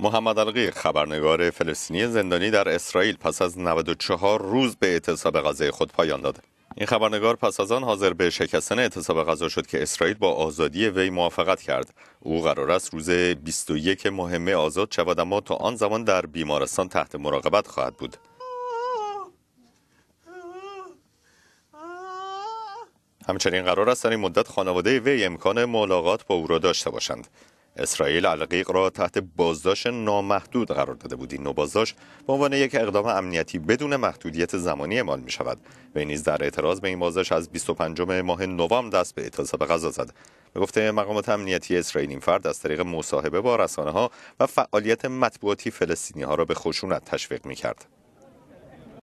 محمد القی خبرنگار فلسطینی زندانی در اسرائیل پس از 94 روز به اعتصاب غذای خود پایان داد. این خبرنگار پس از آن حاضر به شکستن اعتصاب غذا شد که اسرائیل با آزادی وی موافقت کرد. او قرار است روز 21 مهمه آزاد شود اما تا آن زمان در بیمارستان تحت مراقبت خواهد بود. همچنین قرار است در این مدت خانواده وی امکان ملاقات با او را داشته باشند. اسرائیل القیق را تحت بازداشت نامحدود قرار داده بود این نو بازداشت به عنوان یک اقدام امنیتی بدون محدودیت زمانی اعمال می شود وی نیز در اعتراض به این بازداشت از 25 ماه نوامبر دست به اعتصاب غذا زد به گفته مقامات امنیتی اسرائیل این فرد از طریق مصاحبه با رسانه ها و فعالیت مطبوعاتی فلسطینی ها را به خشونت تشویق می کرد